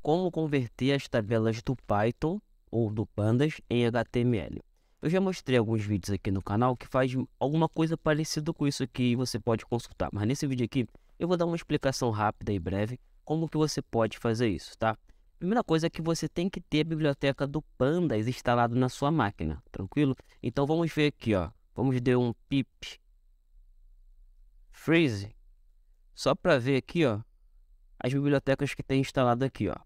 Como converter as tabelas do Python ou do Pandas em HTML. Eu já mostrei alguns vídeos aqui no canal que faz alguma coisa parecida com isso que você pode consultar, mas nesse vídeo aqui eu vou dar uma explicação rápida e breve como que você pode fazer isso, tá? Primeira coisa é que você tem que ter a biblioteca do Pandas instalado na sua máquina, tranquilo? Então vamos ver aqui, ó. Vamos dar um pip freeze só para ver aqui, ó, as bibliotecas que tem instalado aqui, ó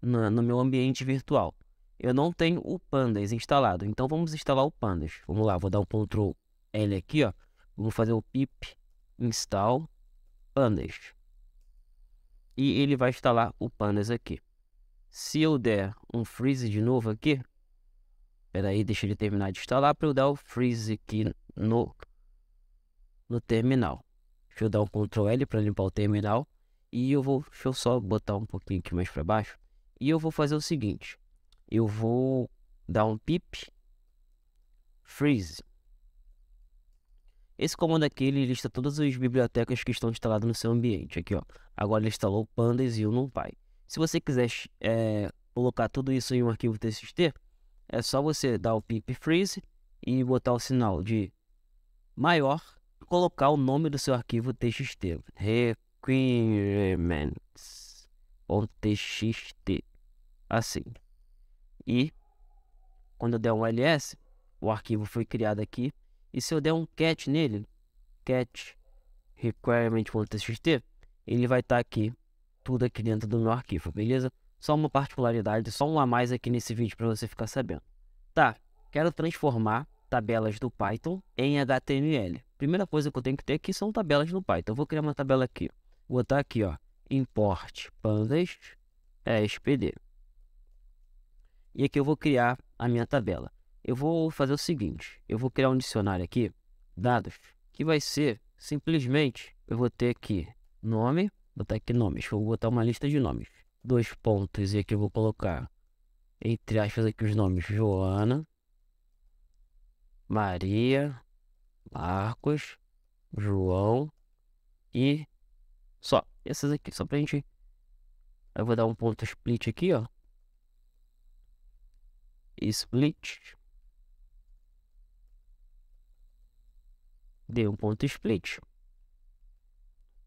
no, no meu ambiente virtual. Eu não tenho o Pandas instalado, então vamos instalar o Pandas. Vamos lá, vou dar um Ctrl L aqui, ó. Vamos fazer o pip install pandas. E ele vai instalar o pandas aqui. Se eu der um freeze de novo aqui, espera aí, deixa ele terminar de instalar para eu dar o freeze aqui no no terminal. Deixa eu dar um Ctrl L para limpar o terminal e eu vou, deixa eu só botar um pouquinho aqui mais para baixo e eu vou fazer o seguinte, eu vou dar um pip freeze. Esse comando aqui ele lista todas as bibliotecas que estão instaladas no seu ambiente. Aqui, ó. Agora ele instalou o pandas e o numpy. Se você quiser é, colocar tudo isso em um arquivo txt, é só você dar o pip freeze e botar o sinal de maior, colocar o nome do seu arquivo txt. Requirement txt, assim. E quando eu der um ls, o arquivo foi criado aqui, e se eu der um cat nele, cat requirement.txt, ele vai estar tá aqui, tudo aqui dentro do meu arquivo, beleza? Só uma particularidade, só um a mais aqui nesse vídeo para você ficar sabendo. Tá, quero transformar tabelas do Python em HTML. Primeira coisa que eu tenho que ter aqui são tabelas no Python. Eu vou criar uma tabela aqui. Vou botar aqui, ó, import pandas ESPD. É e aqui eu vou criar a minha tabela. Eu vou fazer o seguinte, eu vou criar um dicionário aqui, dados, que vai ser simplesmente, eu vou ter aqui nome, vou botar aqui nomes, vou botar uma lista de nomes. Dois pontos e aqui eu vou colocar, entre aspas aqui os nomes, Joana, Maria, Marcos, João e só essas aqui, só pra gente... Eu vou dar um ponto split aqui, ó. Split. Dei um ponto split.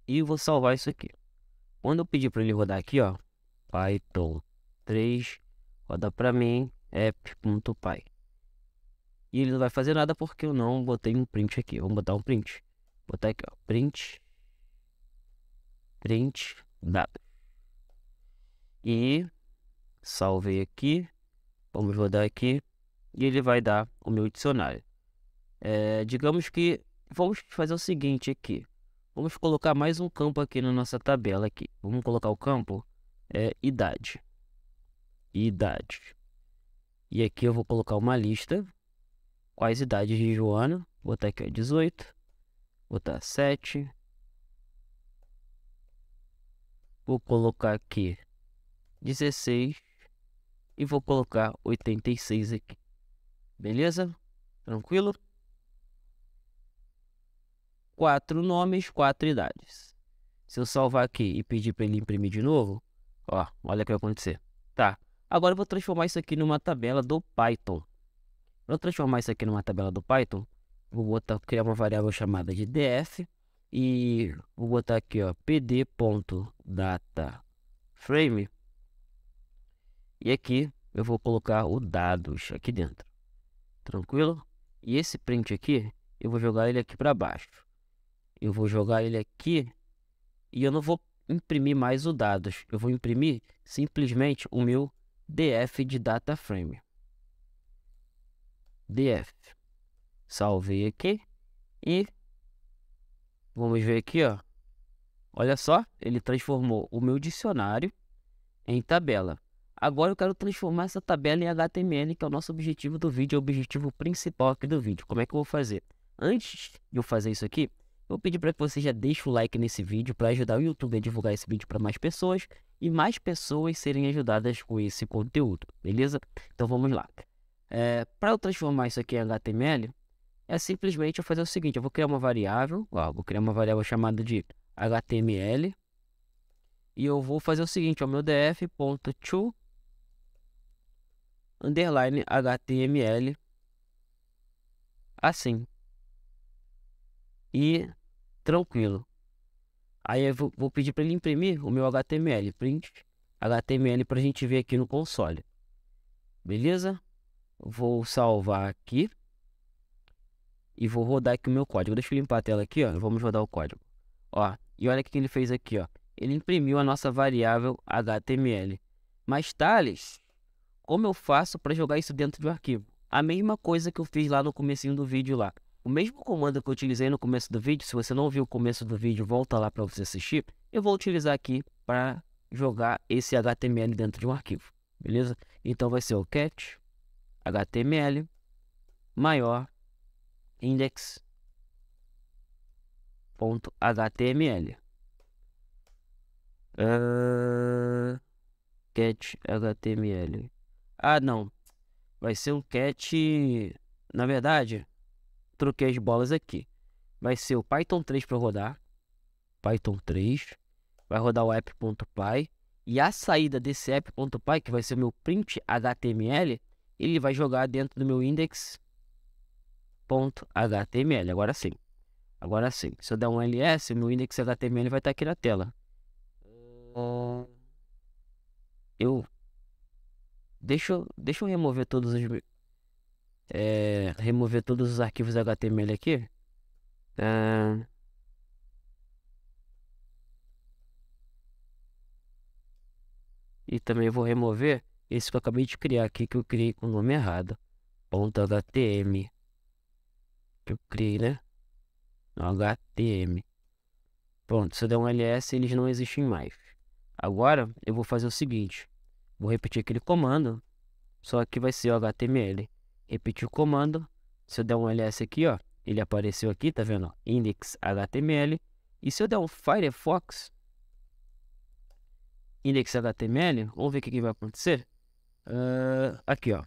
E vou salvar isso aqui. Quando eu pedir para ele rodar aqui, ó. Python 3, roda para mim, app.py. E ele não vai fazer nada porque eu não botei um print aqui. Vamos botar um print. Vou botar aqui, ó. Print print nada. E salvei aqui, vamos rodar aqui e ele vai dar o meu dicionário. É, digamos que vamos fazer o seguinte aqui. Vamos colocar mais um campo aqui na nossa tabela aqui. Vamos colocar o campo é, idade. Idade. E aqui eu vou colocar uma lista. Quais idades de Joana? Vou botar aqui ó, 18. Vou botar 7. Vou colocar aqui 16 e vou colocar 86 aqui. Beleza? Tranquilo? Quatro nomes, quatro idades. Se eu salvar aqui e pedir para ele imprimir de novo, ó, olha o que vai acontecer. Tá, agora eu vou transformar isso aqui numa tabela do Python. Para transformar isso aqui numa tabela do Python, vou botar, criar uma variável chamada de df e vou botar aqui, ó, pd.df data frame. E aqui eu vou colocar o dados aqui dentro. Tranquilo? E esse print aqui, eu vou jogar ele aqui para baixo. Eu vou jogar ele aqui e eu não vou imprimir mais o dados. Eu vou imprimir simplesmente o meu df de data frame. df. Salvei aqui e vamos ver aqui, ó. Olha só, ele transformou o meu dicionário em tabela. Agora eu quero transformar essa tabela em HTML, que é o nosso objetivo do vídeo, é o objetivo principal aqui do vídeo. Como é que eu vou fazer? Antes de eu fazer isso aqui, eu pedir para que você já deixe o like nesse vídeo para ajudar o YouTube a divulgar esse vídeo para mais pessoas e mais pessoas serem ajudadas com esse conteúdo, beleza? Então vamos lá. É, para eu transformar isso aqui em HTML, é simplesmente eu fazer o seguinte, eu vou criar uma variável, ó, vou criar uma variável chamada de HTML. E eu vou fazer o seguinte, o meu df.to underline HTML assim. E tranquilo. Aí eu vou pedir para ele imprimir o meu HTML, print HTML para a gente ver aqui no console. Beleza? Vou salvar aqui e vou rodar aqui o meu código. Deixa eu limpar a tela aqui, ó. Vamos rodar o código. Ó, e olha o que ele fez aqui, ó. Ele imprimiu a nossa variável HTML. Mas Thales, como eu faço para jogar isso dentro do arquivo? A mesma coisa que eu fiz lá no comecinho do vídeo lá. O mesmo comando que eu utilizei no começo do vídeo, se você não viu o começo do vídeo, volta lá para você assistir. Eu vou utilizar aqui para jogar esse HTML dentro de um arquivo, beleza? Então vai ser o cat HTML maior index .html uh, ah, cat html ah não vai ser um cat na verdade troquei as bolas aqui vai ser o python 3 para rodar python 3 vai rodar o app.py e a saída desse app.py que vai ser o meu print html ele vai jogar dentro do meu index.html agora sim Agora sim, se eu der um ls, meu index HTML é vai estar aqui na tela. Eu deixa eu, deixa eu remover todos os é, remover todos os arquivos HTML aqui. Ah, e também vou remover esse que eu acabei de criar aqui que eu criei com o nome errado. Ponto .htm que eu criei, né? no HTM. Pronto, se eu der um ls, eles não existem mais. Agora, eu vou fazer o seguinte. Vou repetir aquele comando, só que vai ser o HTML. Repetir o comando, se eu der um ls aqui, ó, ele apareceu aqui, tá vendo? Ó, index HTML. E se eu der um Firefox, index HTML, vamos ver o que, que vai acontecer. Uh, aqui, ó.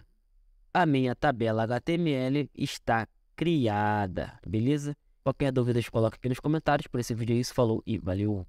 A minha tabela HTML está criada, beleza? Qualquer dúvida, coloca aqui nos comentários. Por esse vídeo é isso. Falou e valeu!